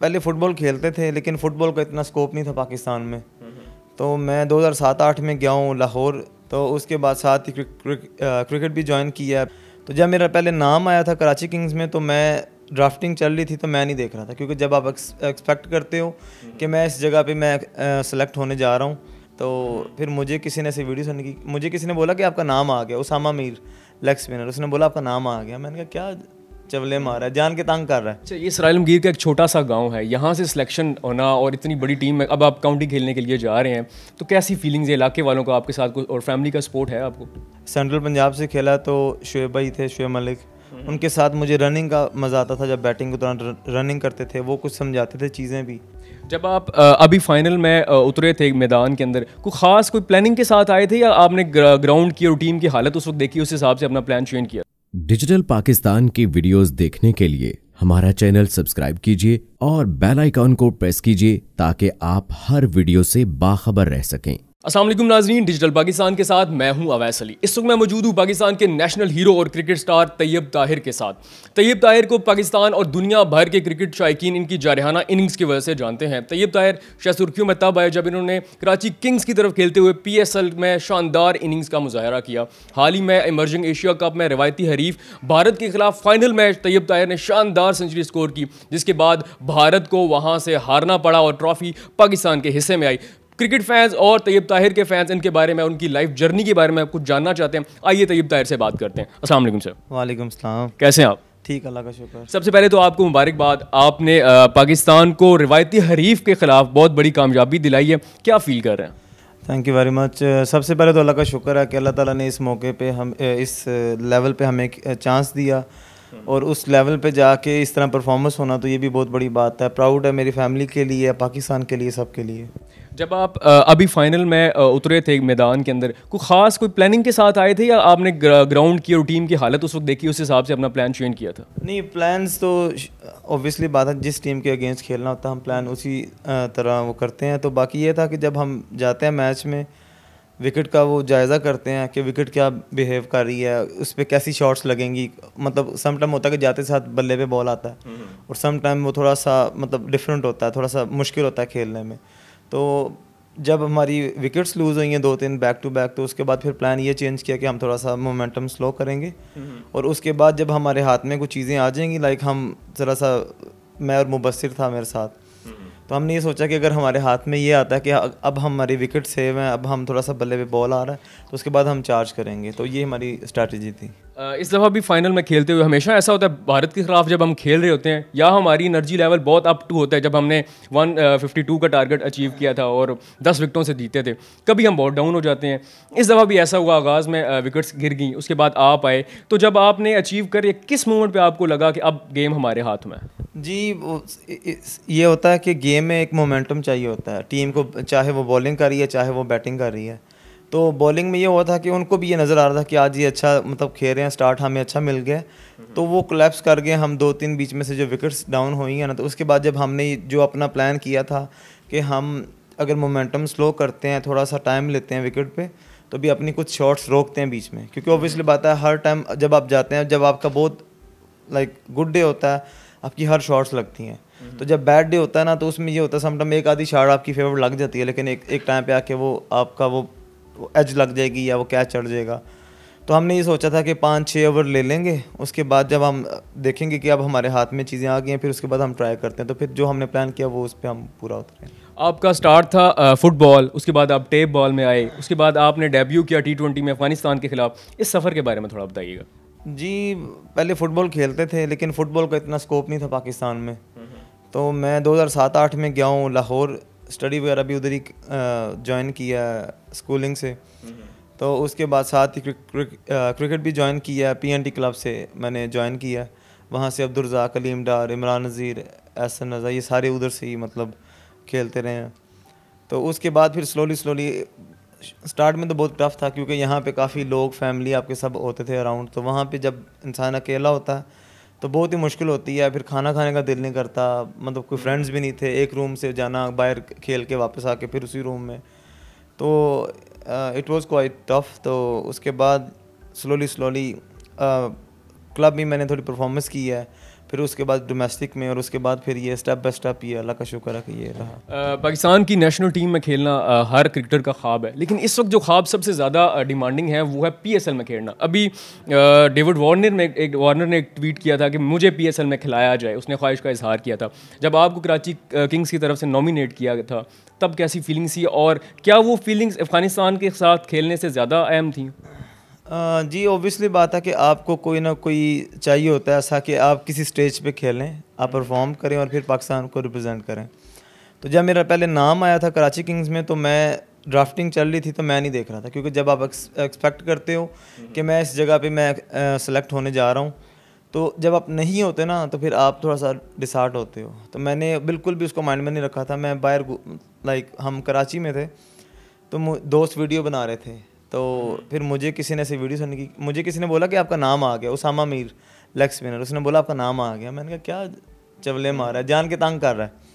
पहले फुटबॉल खेलते थे लेकिन फुटबॉल का इतना स्कोप नहीं था पाकिस्तान में हम्म, हम्म। तो मैं 2007-8 में गया हूँ लाहौर तो उसके बाद साथ ही क्रिकेट भी ज्वाइन किया तो जब मेरा पहले नाम आया था कराची किंग्स में तो मैं ड्राफ्टिंग चल रही थी तो मैं नहीं देख रहा था क्योंकि जब आप एक्सपेक्ट करते हो हम्म। कि मैं इस जगह पे मैं सेलेक्ट होने जा रहा हूँ तो फिर मुझे किसी ने ऐसे वीडियो सुनने की मुझे किसी ने बोला कि आपका नाम आ गया उसामा मीर लेग स्पिनर उसने बोला आपका नाम आ गया मैंने कहा क्या चवले मार रहा है जान के तंग कर रहा है अच्छा ये इसराइल गिर का एक छोटा सा गांव है यहाँ से सिलेक्शन होना और इतनी बड़ी टीम है अब आप काउंटी खेलने के लिए जा रहे हैं तो कैसी फीलिंग्स है इलाके वालों को आपके साथ और फैमिली का सपोर्ट है आपको सेंट्रल पंजाब से खेला तो शुएब भाई थे शुएब मलिक हम्म। उनके साथ मुझे रनिंग का मज़ा आता था जब बैटिंग के दौरान रनिंग करते थे वो कुछ समझाते थे चीज़ें भी जब आप अभी फाइनल में उतरे थे मैदान के अंदर कोई ख़ास कोई प्लानिंग के साथ आए थे या आपने ग्राउंड की और टीम की हालत उस वक्त देखी उस हिसाब से अपना प्लान चेंज किया डिजिटल पाकिस्तान की वीडियोस देखने के लिए हमारा चैनल सब्सक्राइब कीजिए और बेल आइकॉन को प्रेस कीजिए ताकि आप हर वीडियो से बाखबर रह सकें असलम नाजरीन डिजिटल पाकिस्तान के साथ मैं हूं अवैस अली इस वक्त मैं मौजूद हूं पाकिस्तान के नेशनल हीरो और क्रिकेट स्टार तैयब ताहिर के साथ तैयब ताहिर को पाकिस्तान और दुनिया भर के क्रिकेट शायक इनकी जारहाना इनिंग्स की वजह से जानते हैं तैयब ताहिर शाह सुर्खियों में तब आए जब इन्होंने कराची किंग्स की तरफ खेलते हुए पी एस एल में शानदार इनिंग्स का मुजाहरा किया हाल ही में इमर्जिंग एशिया कप में रवायती हरीफ भारत के खिलाफ फाइनल मैच तैयब ताहिर ने शानदार सेंचुरी स्कोर की जिसके बाद भारत को वहाँ से हारना पड़ा और ट्रॉफी पाकिस्तान के हिस्से में आई क्रिकेट फैंस और तैयब ताहिर के फैंस इनके बारे में उनकी लाइफ जर्नी के बारे में कुछ जानना चाहते हैं आइए तैयब ताहिर से बात करते हैं असल सर वालेकुम कैसे हैं आप ठीक अल्लाह का शुक्र सबसे पहले तो आपको मुबारकबाद आपने पाकिस्तान को रिवायती हरीफ के ख़िलाफ़ बहुत बड़ी कामयाबी दिलाई है क्या फ़ील कर रहे हैं थैंक यू वेरी मच सबसे पहले तो अल्लाह का शुक्र है कि अल्लाह ताला ने इस मौके पे हम इस लेवल पे हमें चांस दिया और उस लेवल पे जाके इस तरह परफॉर्मेंस होना तो ये भी बहुत बड़ी बात है प्राउड है मेरी फैमिली के लिए पाकिस्तान के लिए सब के लिए जब आप अभी फाइनल में उतरे थे मैदान के अंदर कोई खास कोई प्लानिंग के साथ आए थे या आपने ग्राउंड की और टीम की हालत उस वक्त देखी उस हिसाब से अपना प्लान चेंज किया था नहीं प्लान्स तो ऑब्वियसली बात है जिस टीम के अगेंस्ट खेलना होता है हम प्लान उसी तरह वो करते हैं तो बाकी ये था कि जब हम जाते हैं मैच में विकेट का वो जायज़ा करते हैं कि विकेट क्या बिहेव कर रही है उस पर कैसी शॉट्स लगेंगी मतलब सम टाइम होता है कि जाते साथ बल्ले पे बॉल आता है हम्म। और सम टाइम वो थोड़ा सा मतलब डिफरेंट होता है थोड़ा सा मुश्किल होता है खेलने में तो जब हमारी विकेट्स लूज़ हुई हैं दो तीन बैक टू बैक तो उसके बाद फिर प्लान ये चेंज किया कि हम थोड़ा सा मोमेंटम स्लो करेंगे हम्म। और उसके बाद जब हमारे हाथ में कुछ चीज़ें आ जाएंगी लाइक हम ज़रा सा मैं और मुबसर था मेरे साथ तो हमने ये सोचा कि अगर हमारे हाथ में ये आता है कि अब हमारी विकेट सेव हैं अब हम थोड़ा सा बल्ले पे बॉल आ रहा है तो उसके बाद हम चार्ज करेंगे तो ये हमारी स्ट्रैटेजी थी इस दफ़ा भी फाइनल में खेलते हुए हमेशा ऐसा होता है भारत के खिलाफ जब हम खेल रहे होते हैं या हमारी एनर्जी लेवल बहुत अप टू होता है जब हमने 152 का टारगेट अचीव किया था और 10 विकटों से जीते थे कभी हम बहुत डाउन हो जाते हैं इस दफ़ा भी ऐसा हुआ आगाज़ में विकेट्स गिर गई उसके बाद आप आए तो जब आपने अचीव कर ये किस मोमेंट पर आपको लगा कि अब गेम हमारे हाथ में जी ये होता है कि गेम में एक मोमेंटम चाहिए होता है टीम को चाहे वो बॉलिंग कर रही है चाहे वो बैटिंग कर रही है तो बॉलिंग में ये हुआ था कि उनको भी ये नज़र आ रहा था कि आज ये अच्छा मतलब खेल रहे हैं स्टार्ट हमें अच्छा मिल गया हम्म। तो वो क्लैप्स कर गए हम दो तीन बीच में से जो विकेट्स डाउन हुई हैं ना तो उसके बाद जब हमने जो अपना प्लान किया था कि हम अगर मोमेंटम स्लो करते हैं थोड़ा सा टाइम लेते हैं विकेट पर तो भी अपनी कुछ शॉट्स रोकते हैं बीच में क्योंकि ऑब्वियसली हम्म। बात है हर टाइम जब आप जाते हैं जब आपका बहुत लाइक गुड डे होता है आपकी हर शॉट्स लगती हैं हम्म। तो जब बैड डे होता है ना तो उसमें ये होता है समटाइम एक आधी शार्ट आपकी फेवर लग जाती है लेकिन एक एक टाइम पे आके वो आपका वो एज लग जाएगी या वो कैच चढ़ जाएगा तो हमने ये सोचा था कि पाँच छः ओवर ले लेंगे उसके बाद जब हम देखेंगे कि अब हमारे हाथ में चीज़ें आ गई हैं फिर उसके बाद हम ट्राई करते हैं तो फिर जो हमने प्लान किया वो उस पर हम पूरा उतरे आपका स्टार्ट था फुटबॉल उसके बाद आप टेप बॉल में आए उसके बाद आपने डेब्यू किया टी ट्वेंटी में अफगानिस्तान के खिलाफ इस सफ़र के बारे में थोड़ा बताइएगा जी पहले फ़ुटबॉल खेलते थे लेकिन फ़ुटबॉल का इतना स्कोप नहीं था पाकिस्तान में हम्म, हम्म। तो मैं सात आठ में गया हूँ लाहौर स्टडी वगैरह भी उधर ही ज्वाइन किया स्कूलिंग से हम्म। तो उसके बाद साथ ही क्रिकेट भी ज्वाइन किया पीएनटी क्लब से मैंने ज्वाइन किया वहाँ से अब्दुलरजाक अलीम डार इमरान नज़ीर एहसन रज़ा ये सारे उधर से ही मतलब खेलते रहे हैं तो उसके बाद फिर स्लोली स्लोली स्टार्ट में तो बहुत टफ था क्योंकि यहाँ पे काफ़ी लोग फैमिली आपके सब होते थे अराउंड तो वहाँ पे जब इंसान अकेला होता है तो बहुत ही मुश्किल होती है फिर खाना खाने का दिल नहीं करता मतलब कोई फ्रेंड्स भी नहीं थे एक रूम से जाना बाहर खेल के वापस आके फिर उसी रूम में तो इट वाज क्वाइट टफ तो उसके बाद स्लोली स्लोली क्लब में मैंने थोड़ी परफॉर्मेंस की है फिर उसके बाद डोमेस्टिक में और उसके बाद फिर ये स्टेप बाय स्टेप ये अल्लाह का शुक्र है कि ये रहा पाकिस्तान की नेशनल टीम में खेलना आ, हर क्रिकेटर का ख्वाब है लेकिन इस वक्त जो ख्वाब सबसे ज़्यादा डिमांडिंग है वो है पीएसएल में खेलना अभी डेविड वार्नर ने एक वार्नर ने एक ट्वीट किया था कि मुझे पी में खिलाया जाए उसने ख्वाहिश का इजहार किया था जब आपको कराची किंग्स की तरफ से नॉमिनेट किया था तब कैसी फीलिंग्स थी और क्या वो फीलिंग्स अफगानिस्तान के साथ खेलने से ज़्यादा अहम थी जी ओबियसली बात है कि आपको कोई ना कोई चाहिए होता है ऐसा कि आप किसी स्टेज पे खेलें आप परफॉर्म हम्म। करें और फिर पाकिस्तान को रिप्रेजेंट करें तो जब मेरा पहले नाम आया था कराची किंग्स में तो मैं ड्राफ्टिंग चल रही थी तो मैं नहीं देख रहा था क्योंकि जब आप एक्सपेक्ट करते हो हम्म। कि मैं इस जगह पे मैं सेलेक्ट होने जा रहा हूँ तो जब आप नहीं होते ना तो फिर आप थोड़ा सा डिसार्ट होते हो तो मैंने बिल्कुल भी उसको माइंड में नहीं रखा था मैं बाहर लाइक हम कराची में थे तो दोस्त वीडियो बना रहे थे तो फिर मुझे किसी ने ऐसी वीडियो सुनने की मुझे किसी ने बोला कि आपका नाम आ गया उसामा मीर लेग स्पिनर उसने बोला आपका नाम आ गया मैंने कहा क्या चवले मारा है जान के तंग कर रहा है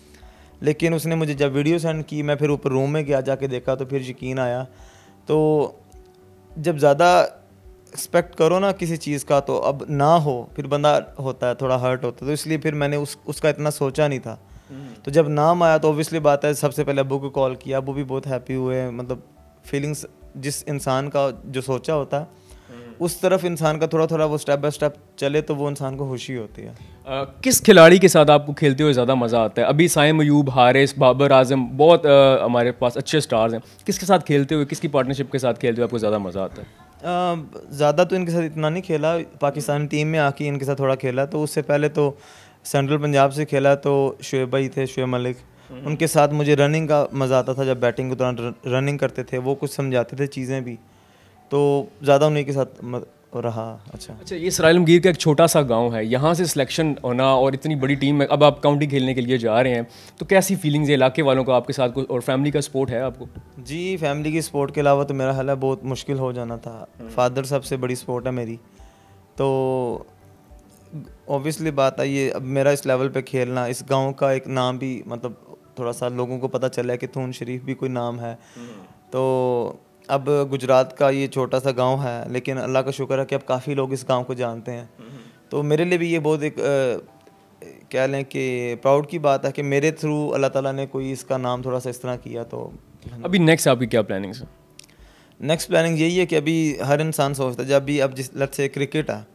लेकिन उसने मुझे जब वीडियो सेंड की मैं फिर ऊपर रूम में गया जाके देखा तो फिर यकीन आया तो जब ज़्यादा एक्सपेक्ट करो ना किसी चीज़ का तो अब ना हो फिर बंदा होता है थोड़ा हर्ट होता है तो इसलिए फिर मैंने उस उसका इतना सोचा नहीं था तो जब नाम आया तो ऑब्वियसली बात है सबसे पहले अबू को कॉल किया अबू भी बहुत हैप्पी हुए मतलब फीलिंग्स जिस इंसान का जो सोचा होता है उस तरफ इंसान का थोड़ा थोड़ा वो स्टेप बाय स्टेप चले तो वो इंसान को खुशी होती है आ, किस खिलाड़ी के साथ आपको खेलते हुए ज़्यादा मज़ा आता है अभी साइम अयूब हारिस बाबर आजम बहुत हमारे पास अच्छे स्टार्स हैं किसके साथ खेलते हुए किसकी पार्टनरशिप के साथ खेलते हुए आपको ज़्यादा मज़ा आता है ज़्यादा तो इनके साथ इतना नहीं खेला पाकिस्तान टीम में आके इनके साथ थोड़ा खेला तो उससे पहले तो सेंट्रल पंजाब से खेला तो शुएब भाई थे शुएब मलिक हम्म। उनके साथ मुझे रनिंग का मज़ा आता था जब बैटिंग के दौरान रनिंग करते थे वो कुछ समझाते थे चीज़ें भी तो ज़्यादा उन्हीं के साथ रहा अच्छा अच्छा ये सराइलम का एक छोटा सा गांव है यहाँ से सिलेक्शन होना और इतनी बड़ी टीम में अब आप काउंटी खेलने के लिए जा रहे हैं तो कैसी फीलिंग्स है इलाके वालों को आपके साथ और फैमिली का सपोर्ट है आपको जी फैमिली की सपोर्ट के अलावा तो मेरा हाल बहुत मुश्किल हो जाना था फादर साहब से बड़ी सपोर्ट है मेरी तो ऑब्वियसली बात है ये अब मेरा इस लेवल पे खेलना इस गांव का एक नाम भी मतलब थोड़ा सा लोगों को पता चला है कि थून शरीफ भी कोई नाम है हम्म। तो अब गुजरात का ये छोटा सा गांव है लेकिन अल्लाह का शुक्र है कि अब काफ़ी लोग इस गांव को जानते हैं हम्म। तो मेरे लिए भी ये बहुत एक कह लें कि प्राउड की बात है कि मेरे थ्रू अल्लाह ताला ने कोई इसका नाम थोड़ा सा इस तरह किया तो अभी नेक्स्ट आपकी क्या प्लानिंग है नेक्स्ट प्लानिंग यही है कि अभी हर इंसान सोचता है जब भी अब जिस लत से क्रिकेट है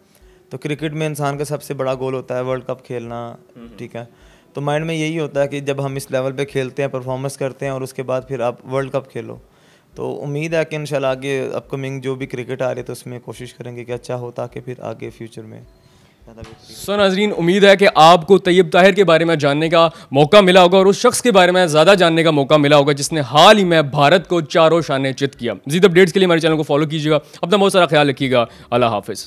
तो क्रिकेट में इंसान का सबसे बड़ा गोल होता है वर्ल्ड कप खेलना हम्म। ठीक है तो माइंड में यही होता है कि जब हम इस लेवल पे खेलते हैं परफॉर्मेंस करते हैं और उसके बाद फिर आप वर्ल्ड कप खेलो तो उम्मीद है कि इन आगे अपकमिंग जो भी क्रिकेट आ रही है तो उसमें कोशिश करेंगे कि अच्छा हो ताकि फिर आगे फ्यूचर में सो नाजरीन उम्मीद है कि आपको तैयब ताहिर के बारे में जानने का मौका मिला होगा और उस शख्स के बारे में ज़्यादा जानने का मौका मिला होगा जिसने हाल ही में भारत को चारों शान चित किया मजीद अपडेट्स के लिए हमारे चैनल को फॉलो कीजिएगा अपना बहुत सारा ख्याल रखिएगा अल्लाह हाफिज़